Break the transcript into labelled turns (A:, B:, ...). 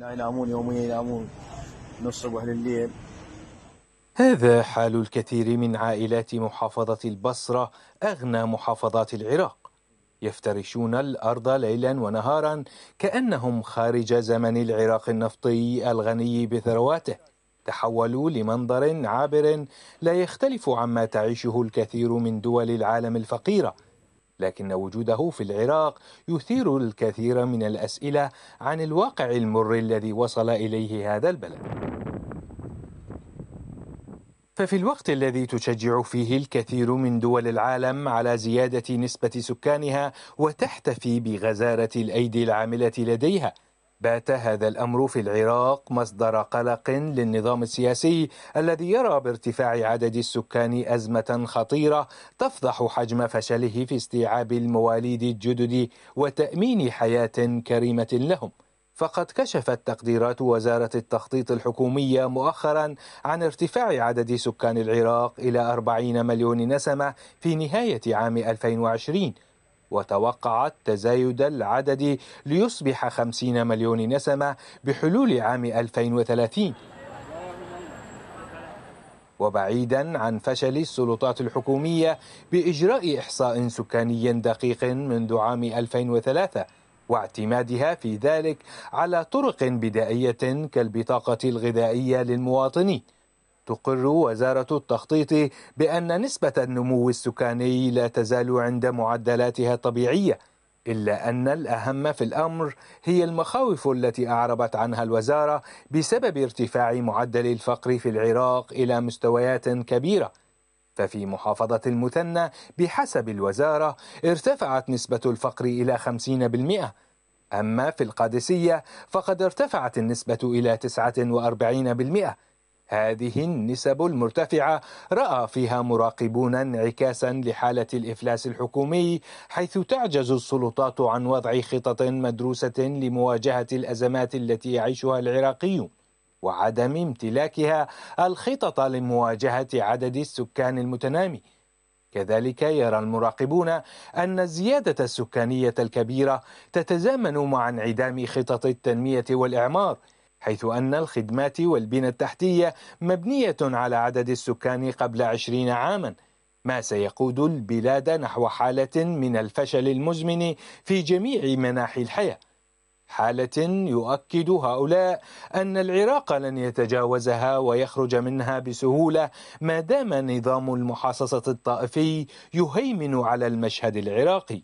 A: لا ينامون يوميا ينامون من الصبح لليل هذا حال الكثير من عائلات محافظة البصرة أغنى محافظات العراق يفترشون الأرض ليلا ونهارا كأنهم خارج زمن العراق النفطي الغني بثرواته تحولوا لمنظر عابر لا يختلف عما تعيشه الكثير من دول العالم الفقيره لكن وجوده في العراق يثير الكثير من الاسئله عن الواقع المر الذي وصل اليه هذا البلد ففي الوقت الذي تشجع فيه الكثير من دول العالم على زياده نسبه سكانها وتحتفي بغزاره الايدي العامله لديها بات هذا الامر في العراق مصدر قلق للنظام السياسي الذي يرى بارتفاع عدد السكان ازمه خطيره تفضح حجم فشله في استيعاب المواليد الجدد وتامين حياه كريمه لهم فقد كشفت تقديرات وزارة التخطيط الحكومية مؤخرا عن ارتفاع عدد سكان العراق إلى 40 مليون نسمة في نهاية عام 2020 وتوقعت تزايد العدد ليصبح 50 مليون نسمة بحلول عام 2030 وبعيدا عن فشل السلطات الحكومية بإجراء إحصاء سكاني دقيق منذ عام 2003 واعتمادها في ذلك على طرق بدائية كالبطاقة الغذائية للمواطنين تقر وزارة التخطيط بأن نسبة النمو السكاني لا تزال عند معدلاتها الطبيعية إلا أن الأهم في الأمر هي المخاوف التي أعربت عنها الوزارة بسبب ارتفاع معدل الفقر في العراق إلى مستويات كبيرة ففي محافظة المثنى بحسب الوزارة ارتفعت نسبة الفقر إلى 50% أما في القادسية فقد ارتفعت النسبة إلى 49% هذه النسب المرتفعة رأى فيها مراقبون انعكاسا لحالة الإفلاس الحكومي حيث تعجز السلطات عن وضع خطط مدروسة لمواجهة الأزمات التي يعيشها العراقيون وعدم امتلاكها الخطط لمواجهة عدد السكان المتنامي كذلك يرى المراقبون أن الزيادة السكانية الكبيرة تتزامن مع انعدام خطط التنمية والإعمار حيث أن الخدمات والبنى التحتية مبنية على عدد السكان قبل عشرين عاما ما سيقود البلاد نحو حالة من الفشل المزمن في جميع مناحي الحياة حالة يؤكد هؤلاء أن العراق لن يتجاوزها ويخرج منها بسهولة ما دام نظام المحاصصة الطائفي يهيمن على المشهد العراقي